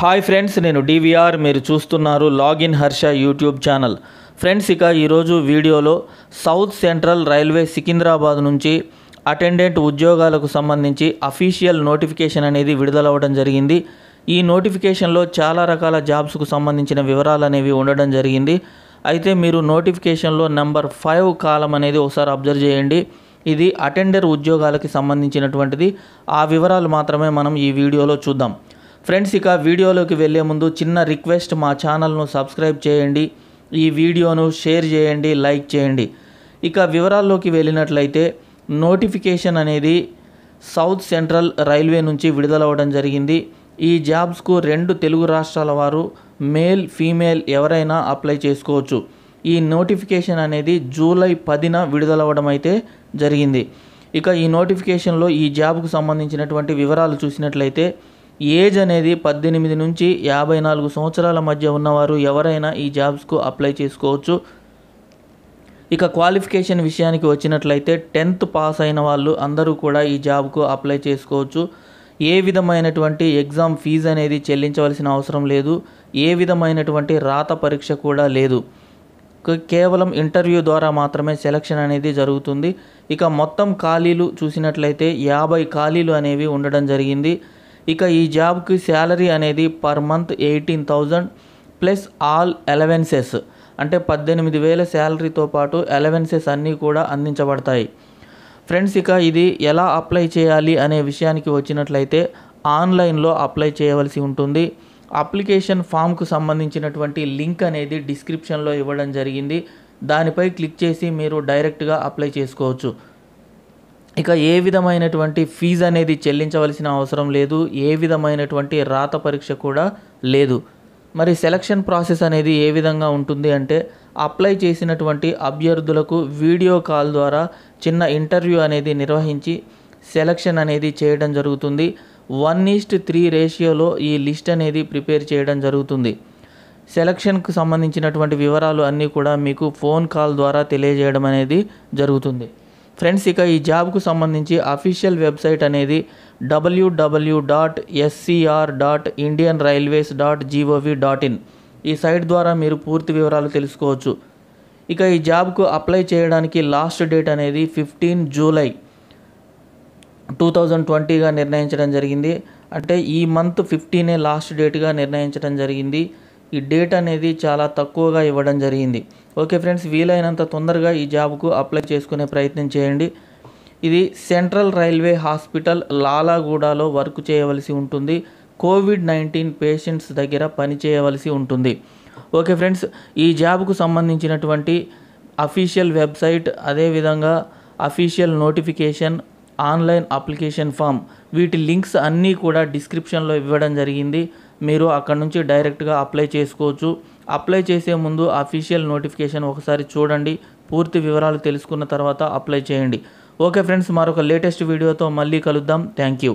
hi friends నేను DVR మీరు చూస్తున్నారు లాగిన్ హర్ష యూట్యూబ్ ఛానల్ ఫ్రెండ్స్ ఇక ఈరోజు వీడియోలో సౌత్ సెంట్రల్ రైల్వే సికింద్రాబాద్ నుంచి అటెండెంట్ ఉద్యోగాలకు సంబంధించి అఫీషియల్ నోటిఫికేషన్ అనేది విడుదలవ్వడం జరిగింది ఈ నోటిఫికేషన్లో చాలా రకాల జాబ్స్కు సంబంధించిన వివరాలు అనేవి ఉండడం జరిగింది అయితే మీరు నోటిఫికేషన్లో నెంబర్ ఫైవ్ కాలం అనేది ఒకసారి అబ్జర్వ్ చేయండి ఇది అటెండర్ ఉద్యోగాలకి సంబంధించినటువంటిది ఆ వివరాలు మాత్రమే మనం ఈ వీడియోలో చూద్దాం ఫ్రెండ్స్ ఇక వీడియోలోకి వెళ్ళే ముందు చిన్న రిక్వెస్ట్ మా ఛానల్ను సబ్స్క్రైబ్ చేయండి ఈ వీడియోను షేర్ చేయండి లైక్ చేయండి ఇక వివరాల్లోకి వెళ్ళినట్లయితే నోటిఫికేషన్ అనేది సౌత్ సెంట్రల్ రైల్వే నుంచి విడుదలవ్వడం జరిగింది ఈ జాబ్స్కు రెండు తెలుగు రాష్ట్రాల వారు మేల్ ఫీమేల్ ఎవరైనా అప్లై చేసుకోవచ్చు ఈ నోటిఫికేషన్ అనేది జూలై పదిన విడుదలవ్వడం అయితే జరిగింది ఇక ఈ నోటిఫికేషన్లో ఈ జాబ్కు సంబంధించినటువంటి వివరాలు చూసినట్లయితే ఏజ్ అనేది పద్దెనిమిది నుంచి యాభై నాలుగు సంవత్సరాల మధ్య ఉన్నవారు ఎవరైనా ఈ జాబ్స్కు అప్లై చేసుకోవచ్చు ఇక క్వాలిఫికేషన్ విషయానికి వచ్చినట్లయితే టెన్త్ పాస్ అయిన వాళ్ళు అందరూ కూడా ఈ జాబ్కు అప్లై చేసుకోవచ్చు ఏ విధమైనటువంటి ఎగ్జామ్ ఫీజు అనేది చెల్లించవలసిన అవసరం లేదు ఏ విధమైనటువంటి రాత పరీక్ష కూడా లేదు కేవలం ఇంటర్వ్యూ ద్వారా మాత్రమే సెలక్షన్ అనేది జరుగుతుంది ఇక మొత్తం ఖాళీలు చూసినట్లయితే యాభై ఖాళీలు అనేవి ఉండడం జరిగింది ఇక ఈ జాబ్కి శాలరీ అనేది per month eighteen thousand plus all allowances అంటే పద్దెనిమిది వేల శాలరీతో పాటు ఎలవెన్సెస్ అన్నీ కూడా అందించబడతాయి ఫ్రెండ్స్ ఇక ఇది ఎలా అప్లై చేయాలి అనే విషయానికి వచ్చినట్లయితే ఆన్లైన్లో అప్లై చేయవలసి ఉంటుంది అప్లికేషన్ ఫామ్కు సంబంధించినటువంటి లింక్ అనేది డిస్క్రిప్షన్లో ఇవ్వడం జరిగింది దానిపై క్లిక్ చేసి మీరు డైరెక్ట్గా అప్లై చేసుకోవచ్చు ఇక ఏ విధమైనటువంటి ఫీజు అనేది చెల్లించవలసిన అవసరం లేదు ఏ విధమైనటువంటి రాత పరీక్ష కూడా లేదు మరి సెలక్షన్ ప్రాసెస్ అనేది ఏ విధంగా ఉంటుంది అంటే అప్లై చేసినటువంటి అభ్యర్థులకు వీడియో కాల్ ద్వారా చిన్న ఇంటర్వ్యూ అనేది నిర్వహించి సెలక్షన్ అనేది చేయడం జరుగుతుంది వన్ ఈస్ట్ త్రీ రేషియోలో ఈ లిస్ట్ అనేది ప్రిపేర్ చేయడం జరుగుతుంది సెలక్షన్కు సంబంధించినటువంటి వివరాలు అన్నీ కూడా మీకు ఫోన్ కాల్ ద్వారా తెలియజేయడం అనేది జరుగుతుంది ఫ్రెండ్స్ ఇక ఈ జాబ్కు సంబంధించి అఫీషియల్ వెబ్సైట్ అనేది WWW dot SCR dot Indian railways dot GOV dot in ఈ సైట్ ద్వారా మీరు పూర్తి వివరాలు తెలుసుకోవచ్చు ఇక ఈ జాబ్కు అప్లై చేయడానికి లాస్ట్ డేట్ అనేది ఫిఫ్టీన్ జూలై టూ థౌజండ్ ట్వంటీగా నిర్ణయించడం జరిగింది అంటే ఈ మంత్ ఫిఫ్టీనే లాస్ట్ డేట్గా నిర్ణయించడం జరిగింది ఈ డేట్ అనేది చాలా తక్కువగా ఇవ్వడం జరిగింది ఓకే ఫ్రెండ్స్ వీలైనంత తొందరగా ఈ జాబ్కు అప్లై చేసుకునే ప్రయత్నం చేయండి ఇది సెంట్రల్ రైల్వే హాస్పిటల్ లాలాగూడలో వర్క్ చేయవలసి ఉంటుంది కోవిడ్ నైన్టీన్ పేషెంట్స్ దగ్గర పని చేయవలసి ఉంటుంది ఓకే ఫ్రెండ్స్ ఈ జాబ్కు సంబంధించినటువంటి అఫీషియల్ వెబ్సైట్ అదేవిధంగా official notification online application form వీటి లింక్స్ అన్నీ కూడా డిస్క్రిప్షన్లో ఇవ్వడం జరిగింది మీరు అక్కడ నుంచి డైరెక్ట్గా అప్లై చేసుకోవచ్చు అప్లై చేసే ముందు అఫీషియల్ నోటిఫికేషన్ ఒకసారి చూడండి పూర్తి వివరాలు తెలుసుకున్న తర్వాత అప్లై చేయండి ఓకే ఫ్రెండ్స్ మరొక లేటెస్ట్ వీడియోతో మళ్ళీ కలుద్దాం థ్యాంక్ యూ